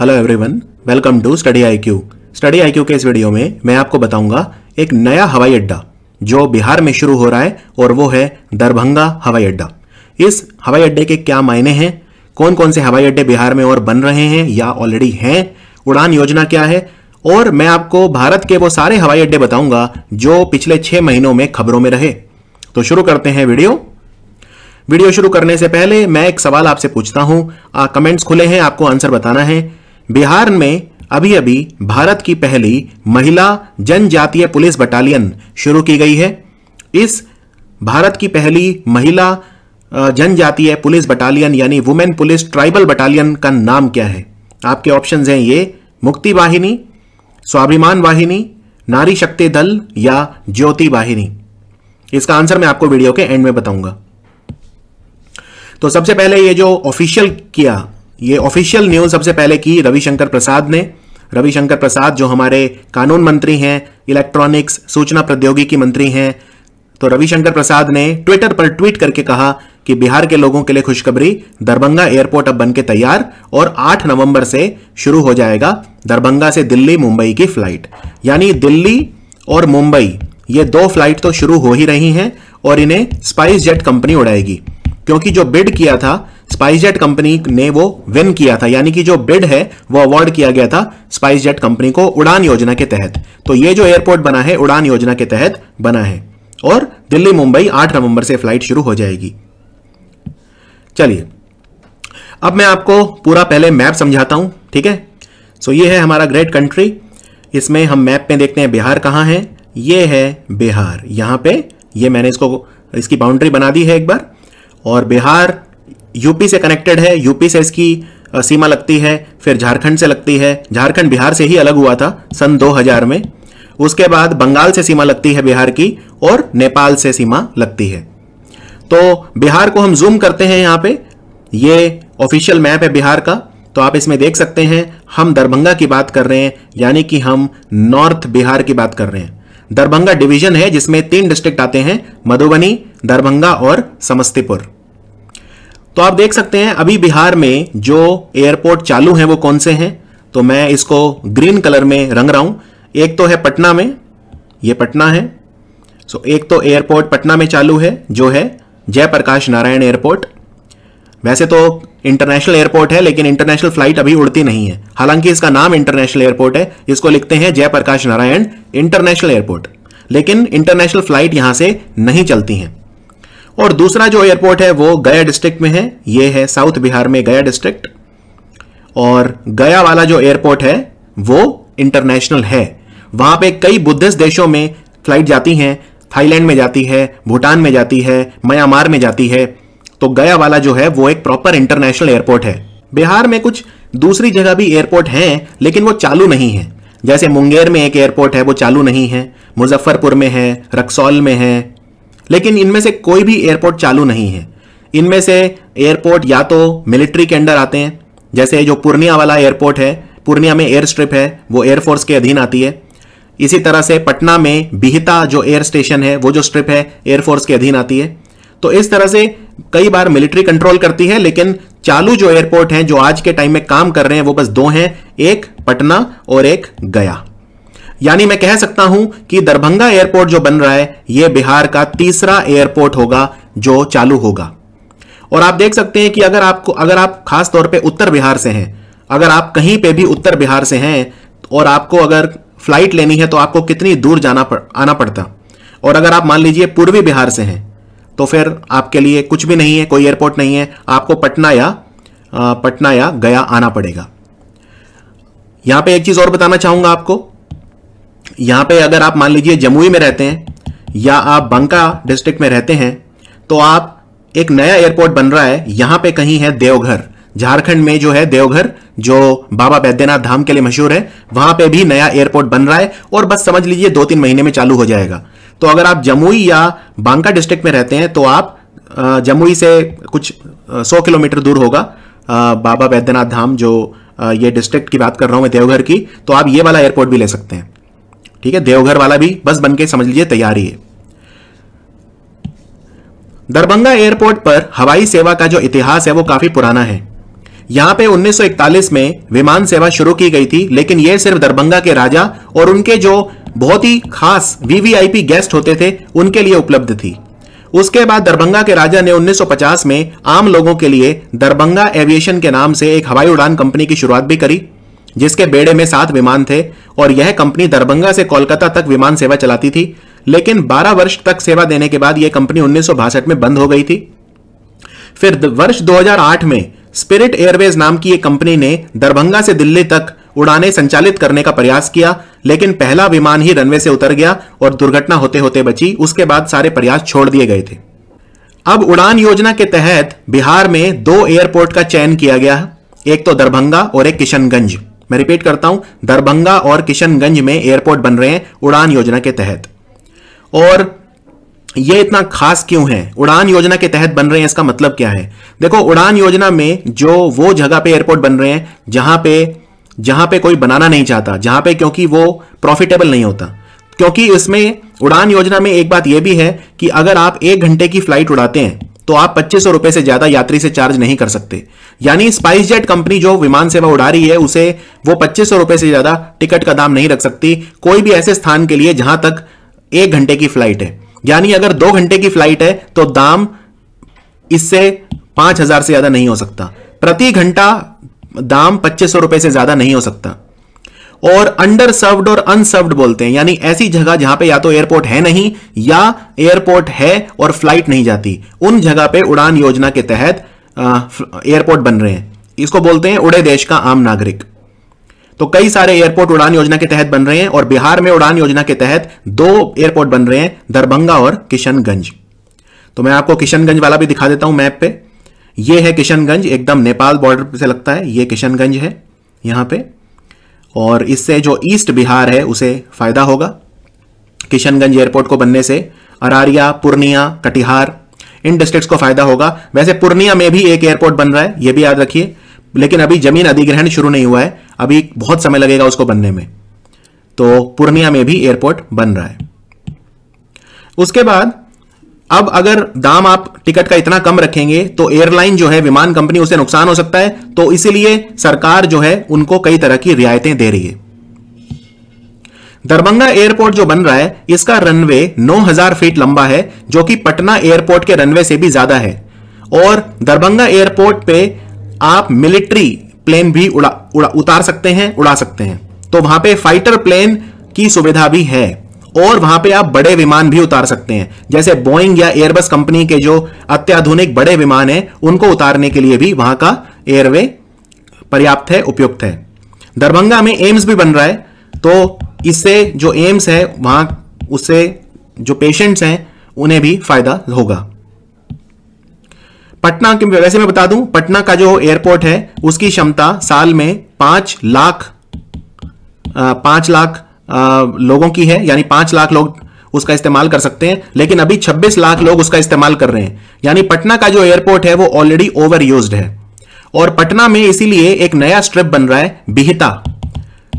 hello everyone welcome to study IQ study IQ के इस video में मैं आपको बताऊंगा एक नया हवाई अड्डा जो बिहार में शुरू हो रहा है और वो है दरभंगा हवाई अड्डा इस हवाई अड्डे के क्या मायने हैं कौन कौन से हवाई अड्डे बिहार में और बन रहे हैं या ऑलरेडी हैं उड़ान योजना क्या है और मैं आपको भारत के वो सारे हवाई अड्डे बताऊंगा जो पिछले छह महीनों में खबरों में रहे तो शुरू करते हैं वीडियो वीडियो शुरू करने से पहले मैं एक सवाल आपसे पूछता हूं आ, कमेंट्स खुले हैं आपको आंसर बताना है बिहार में अभी अभी भारत की पहली महिला जनजातीय पुलिस बटालियन शुरू की गई है इस भारत की पहली महिला जनजातीय पुलिस बटालियन यानी वुमेन पुलिस ट्राइबल बटालियन का नाम क्या है आपके ऑप्शंस हैं ये मुक्ति वाहिनी स्वाभिमान वाहिनी नारी शक्ति दल या ज्योति वाहिनी इसका आंसर मैं आपको वीडियो के एंड में बताऊंगा तो सबसे पहले ये जो ऑफिशियल किया ये ऑफिशियल न्यूज सबसे पहले की रविशंकर प्रसाद ने रविशंकर प्रसाद जो हमारे कानून मंत्री हैं इलेक्ट्रॉनिक्स सूचना प्रौद्योगिकी मंत्री हैं तो रविशंकर प्रसाद ने ट्विटर पर ट्वीट करके कहा कि बिहार के लोगों के लिए खुशखबरी दरभंगा एयरपोर्ट अब बनके तैयार और 8 नवंबर से शुरू हो जाएगा दरभंगा से दिल्ली मुंबई की फ्लाइट यानी दिल्ली और मुंबई ये दो फ्लाइट तो शुरू हो ही रही हैं और इन्हें स्पाइस जेट कंपनी उड़ाएगी क्योंकि जो बिड किया था स्पाइसजेट कंपनी ने वो विन किया था यानी कि जो बिड है वो अवार्ड किया गया था स्पाइसजेट कंपनी को उड़ान योजना के तहत तो ये जो एयरपोर्ट बना है उड़ान योजना के तहत बना है और दिल्ली मुंबई 8 नवंबर से फ्लाइट शुरू हो जाएगी चलिए अब मैं आपको पूरा पहले मैप समझाता हूं ठीक है सो ये है हमारा ग्रेट कंट्री इसमें हम मैप में देखते हैं बिहार कहां है ये है बिहार यहां पे ये मैंने इसको इसकी बाउंड्री बना दी है एक बार और बिहार यूपी से कनेक्टेड है यूपी से इसकी सीमा लगती है फिर झारखंड से लगती है झारखंड बिहार से ही अलग हुआ था सन 2000 में उसके बाद बंगाल से सीमा लगती है बिहार की और नेपाल से सीमा लगती है तो बिहार को हम जूम करते हैं यहाँ पे ये ऑफिशियल मैप है बिहार का तो आप इसमें देख सकते हैं हम दरभंगा की बात कर रहे हैं यानी कि हम नॉर्थ बिहार की बात कर रहे हैं दरभंगा डिवीजन है जिसमें तीन डिस्ट्रिक्ट आते हैं मधुबनी दरभंगा और समस्तीपुर तो आप देख सकते हैं अभी बिहार में जो एयरपोर्ट चालू हैं वो कौन से हैं तो मैं इसको ग्रीन कलर में रंग रहा हूं एक तो है पटना में ये पटना है सो एक तो एयरपोर्ट पटना में चालू है जो है जयप्रकाश नारायण एयरपोर्ट वैसे तो इंटरनेशनल एयरपोर्ट है लेकिन इंटरनेशनल फ्लाइट अभी उड़ती नहीं है हालांकि इसका नाम इंटरनेशनल एयरपोर्ट है इसको लिखते हैं जयप्रकाश नारायण इंटरनेशनल एयरपोर्ट लेकिन इंटरनेशनल फ्लाइट यहां से नहीं चलती हैं और दूसरा जो एयरपोर्ट है वो गया डिस्ट्रिक्ट में है ये है साउथ बिहार में गया डिस्ट्रिक्ट और गया वाला जो एयरपोर्ट है वो इंटरनेशनल है वहां पे कई बुद्धिस्ट देशों में फ्लाइट जाती हैं थाईलैंड में जाती है भूटान में जाती है म्यांमार में जाती है तो गया वाला जो है वो एक प्रॉपर इंटरनेशनल एयरपोर्ट है बिहार में कुछ दूसरी जगह भी एयरपोर्ट हैं लेकिन वो चालू नहीं है जैसे मुंगेर में एक एयरपोर्ट है वो चालू नहीं है मुजफ्फरपुर में है रक्सौल में है लेकिन इनमें से कोई भी एयरपोर्ट चालू नहीं है इनमें से एयरपोर्ट या तो मिलिट्री के अंडर आते हैं जैसे जो पूर्णिया वाला एयरपोर्ट है पूर्णिया में एयर स्ट्रिप है वो एयरफोर्स के अधीन आती है इसी तरह से पटना में बिहता जो एयर स्टेशन है वो जो स्ट्रिप है एयरफोर्स के अधीन आती है तो इस तरह से कई बार मिलिट्री कंट्रोल करती है लेकिन चालू जो एयरपोर्ट हैं जो आज के टाइम में काम कर रहे हैं वो बस दो हैं एक पटना और एक गया यानी मैं कह सकता हूं कि दरभंगा एयरपोर्ट जो बन रहा है यह बिहार का तीसरा एयरपोर्ट होगा जो चालू होगा और आप देख सकते हैं कि अगर आपको अगर आप खास तौर पे उत्तर बिहार से हैं अगर आप कहीं पे भी उत्तर बिहार से हैं और आपको अगर फ्लाइट लेनी है तो आपको कितनी दूर जाना पड़, आना पड़ता और अगर आप मान लीजिए पूर्वी बिहार से हैं तो फिर आपके लिए कुछ भी नहीं है कोई एयरपोर्ट नहीं है आपको पटना या पटना या गया आना पड़ेगा यहाँ पे एक चीज़ और बताना चाहूँगा आपको यहां पे अगर आप मान लीजिए जमुई में रहते हैं या आप बंका डिस्ट्रिक्ट में रहते हैं तो आप एक नया एयरपोर्ट बन रहा है यहां पे कहीं है देवघर झारखंड में जो है देवघर जो बाबा बैद्यनाथ धाम के लिए मशहूर है वहां पे भी नया एयरपोर्ट बन रहा है और बस समझ लीजिए दो तीन महीने में चालू हो जाएगा तो अगर आप जमुई या बांका डिस्ट्रिक्ट में रहते हैं तो आप जमुई से कुछ सौ किलोमीटर दूर होगा बाबा बैद्यनाथ धाम जो ये डिस्ट्रिक्ट की बात कर रहा हूँ मैं देवघर की तो आप ये वाला एयरपोर्ट भी ले सकते हैं ठीक है देवघर वाला भी बस बनके समझ लीजिए तैयारी है दरभंगा एयरपोर्ट पर हवाई सेवा का जो इतिहास है वो काफी पुराना है यहां पे 1941 में विमान सेवा शुरू की गई थी लेकिन यह सिर्फ दरभंगा के राजा और उनके जो बहुत ही खास वीवीआईपी गेस्ट होते थे उनके लिए उपलब्ध थी उसके बाद दरभंगा के राजा ने 1950 में आम लोगों के लिए दरभंगा एविएशन के नाम से एक हवाई उड़ान कंपनी की शुरुआत भी करी जिसके बेड़े में सात विमान थे और यह कंपनी दरभंगा से कोलकाता तक विमान सेवा चलाती थी लेकिन 12 वर्ष तक सेवा देने के बाद यह कंपनी उन्नीस में बंद हो गई थी फिर वर्ष 2008 में स्पिरिट एयरवेज नाम की एक कंपनी ने दरभंगा से दिल्ली तक उड़ाने संचालित करने का प्रयास किया लेकिन पहला विमान ही रनवे से उतर गया और दुर्घटना होते होते बची उसके बाद सारे प्रयास छोड़ दिए गए थे अब उड़ान योजना के तहत बिहार में दो एयरपोर्ट का चयन किया गया एक तो दरभंगा और एक किशनगंज मैं रिपीट करता हूं दरभंगा और किशनगंज में एयरपोर्ट बन रहे हैं उड़ान योजना के तहत और यह इतना खास क्यों है उड़ान योजना के तहत बन रहे हैं इसका मतलब क्या है देखो उड़ान योजना में जो वो जगह पे एयरपोर्ट बन रहे हैं जहां पे जहां पे कोई बनाना नहीं चाहता जहां पे क्योंकि वो प्रॉफिटेबल नहीं होता क्योंकि इसमें उड़ान योजना में एक बात यह भी है कि अगर आप एक घंटे की फ्लाइट उड़ाते हैं तो आप पच्चीस सौ रुपए से ज्यादा यात्री से चार्ज नहीं कर सकते यानी स्पाइस जेट कंपनी जो विमान सेवा उड़ा रही है उसे वो पच्चीस सौ रुपए से ज्यादा टिकट का दाम नहीं रख सकती कोई भी ऐसे स्थान के लिए जहां तक एक घंटे की फ्लाइट है यानी अगर दो घंटे की फ्लाइट है तो दाम इससे पांच हजार से ज्यादा नहीं हो सकता प्रति घंटा दाम पच्चीस सौ रुपए से ज्यादा नहीं हो सकता और अंडर सर्व्ड और अनसर्व्ड बोलते हैं यानी ऐसी जगह जहां पे या तो एयरपोर्ट है नहीं या एयरपोर्ट है और फ्लाइट नहीं जाती उन जगह पे उड़ान योजना के तहत एयरपोर्ट बन रहे हैं इसको बोलते हैं उड़े देश का आम नागरिक तो कई सारे एयरपोर्ट उड़ान योजना के तहत बन रहे हैं और बिहार में उड़ान योजना के तहत दो एयरपोर्ट बन रहे हैं दरभंगा और किशनगंज तो मैं आपको किशनगंज वाला भी दिखा देता हूं मैप पे ये है किशनगंज एकदम नेपाल बॉर्डर से लगता है ये किशनगंज है यहां पर और इससे जो ईस्ट बिहार है उसे फ़ायदा होगा किशनगंज एयरपोर्ट को बनने से अरारिया पूर्णिया कटिहार इन डिस्ट्रिक्ट्स को फ़ायदा होगा वैसे पूर्णिया में भी एक एयरपोर्ट बन रहा है यह भी याद रखिए लेकिन अभी जमीन अधिग्रहण शुरू नहीं हुआ है अभी बहुत समय लगेगा उसको बनने में तो पूर्णिया में भी एयरपोर्ट बन रहा है उसके बाद अब अगर दाम आप टिकट का इतना कम रखेंगे तो एयरलाइन जो है विमान कंपनी उसे नुकसान हो सकता है तो इसीलिए सरकार जो है उनको कई तरह की रियायतें दे रही है दरभंगा एयरपोर्ट जो बन रहा है इसका रनवे 9000 फीट लंबा है जो कि पटना एयरपोर्ट के रनवे से भी ज्यादा है और दरभंगा एयरपोर्ट पे आप मिलिट्री प्लेन भी उड़ा, उड़ा उतार सकते हैं उड़ा सकते हैं तो वहां पे फाइटर प्लेन की सुविधा भी है और वहां पे आप बड़े विमान भी उतार सकते हैं जैसे बोइंग या एयरबस कंपनी के जो अत्याधुनिक बड़े विमान हैं उनको उतारने के लिए भी वहां का एयरवे पर्याप्त है उपयुक्त है दरभंगा में एम्स भी बन रहा है तो इससे जो एम्स है वहां उससे जो पेशेंट्स हैं उन्हें भी फायदा होगा पटना के वैसे मैं बता दूं पटना का जो एयरपोर्ट है उसकी क्षमता साल में पांच लाख पांच लाख लोगों की है यानी पांच लाख लोग उसका इस्तेमाल कर सकते हैं लेकिन अभी 26 लाख लोग उसका इस्तेमाल कर रहे हैं यानी पटना का जो एयरपोर्ट है वो ऑलरेडी ओवर यूज है और पटना में इसीलिए एक नया स्ट्रिप बन रहा है बिहिता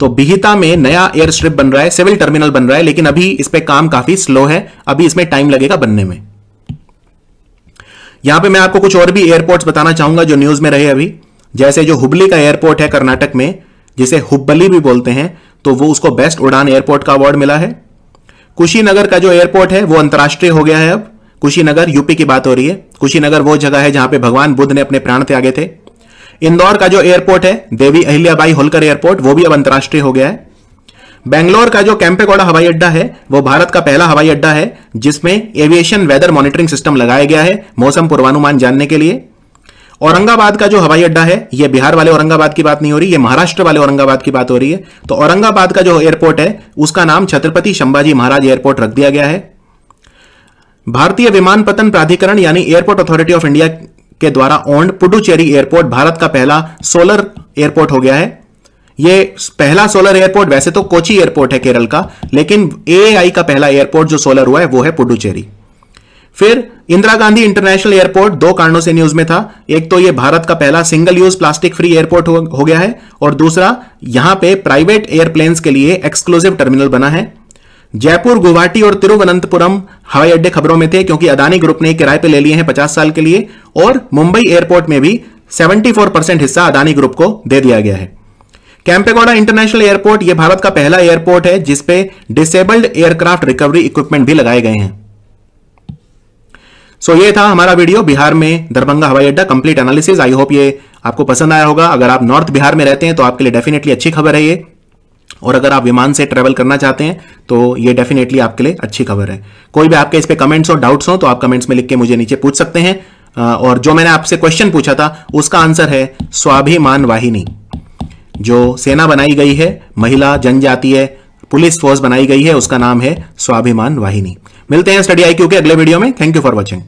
तो बिहिता में नया एयर स्ट्रिप बन रहा है सिविल टर्मिनल बन रहा है लेकिन अभी इस पर काम काफी स्लो है अभी इसमें टाइम लगेगा बनने में यहां पे मैं आपको कुछ और भी एयरपोर्ट्स बताना चाहूंगा जो न्यूज में रहे अभी जैसे जो हुबली का एयरपोर्ट है कर्नाटक में जिसे हुबली भी बोलते हैं तो वो उसको बेस्ट उड़ान एयरपोर्ट का अवार्ड मिला है कुशीनगर का जो एयरपोर्ट है वो अंतर्राष्ट्रीय हो गया है अब कुशीनगर यूपी की बात हो रही है कुशीनगर वो जगह है जहां पे भगवान बुद्ध ने अपने प्राण त्यागे थे इंदौर का जो एयरपोर्ट है देवी अहिल्याबाई होलकर एयरपोर्ट वो भी अब अंतर्राष्ट्रीय हो गया है बेंगलोर का जो कैंपेगौड़ा हवाई अड्डा है वो भारत का पहला हवाई अड्डा है जिसमें एविएशन वेदर मॉनिटरिंग सिस्टम लगाया गया है मौसम पूर्वानुमान जानने के लिए औरंगाबाद का जो हवाई अड्डा है यह बिहार वाले औरंगाबाद की बात नहीं हो रही है महाराष्ट्र वाले औरंगाबाद की बात हो रही है तो औरंगाबाद का जो एयरपोर्ट है उसका नाम छत्रपति संभाजी महाराज एयरपोर्ट रख दिया गया है भारतीय विमान पतन प्राधिकरण यानी एयरपोर्ट अथॉरिटी ऑफ इंडिया के द्वारा ओंड पुडुचेरी एयरपोर्ट भारत का पहला सोलर एयरपोर्ट हो गया है ये पहला सोलर एयरपोर्ट वैसे तो कोची एयरपोर्ट है केरल का लेकिन एआई का पहला एयरपोर्ट जो सोलर हुआ है वो है पुडुचेरी फिर इंदिरा गांधी इंटरनेशनल एयरपोर्ट दो कारणों से न्यूज में था एक तो ये भारत का पहला single use plastic free airport हो, हो गया है और दूसरा यहां पे प्राइवेट एयरप्लेन्स के लिए एक्सक्लूसिव टर्मिनल बना है जयपुर गुवाहाटी और तिरुवनंतपुरम हवाई अड्डे खबरों में थे क्योंकि अदानी ग्रुप ने किराए पर ले लिए हैं पचास साल के लिए और मुंबई एयरपोर्ट में भी सेवेंटी परसेंट हिस्सा अदानी ग्रुप को दे दिया गया है कैंपेगौड़ा इंटरनेशनल एयरपोर्ट यह भारत का पहला एयरपोर्ट है जिसपे डिसेबल्ड एयरक्राफ्ट रिकवरी इक्विपमेंट भी लगाए गए हैं सो so, ये था हमारा वीडियो बिहार में दरभंगा हवाई अड्डा कंप्लीट एनालिसिस आई होप ये आपको पसंद आया होगा अगर आप नॉर्थ बिहार में रहते हैं तो आपके लिए डेफिनेटली अच्छी खबर है ये और अगर आप विमान से ट्रेवल करना चाहते हैं तो ये डेफिनेटली आपके लिए अच्छी खबर है कोई भी आपके इस पर कमेंट्स और डाउट्स हो तो आप कमेंट्स में लिख के मुझे नीचे पूछ सकते हैं और जो मैंने आपसे क्वेश्चन पूछा था उसका आंसर है स्वाभिमान वाहिनी जो सेना बनाई गई है महिला जनजातीय पुलिस फोर्स बनाई गई है उसका नाम है स्वाभिमान वाहिनी मिलते हैं स्टडी आईक्यू के अगले वीडियो में थैंक यू फॉर वॉचिंग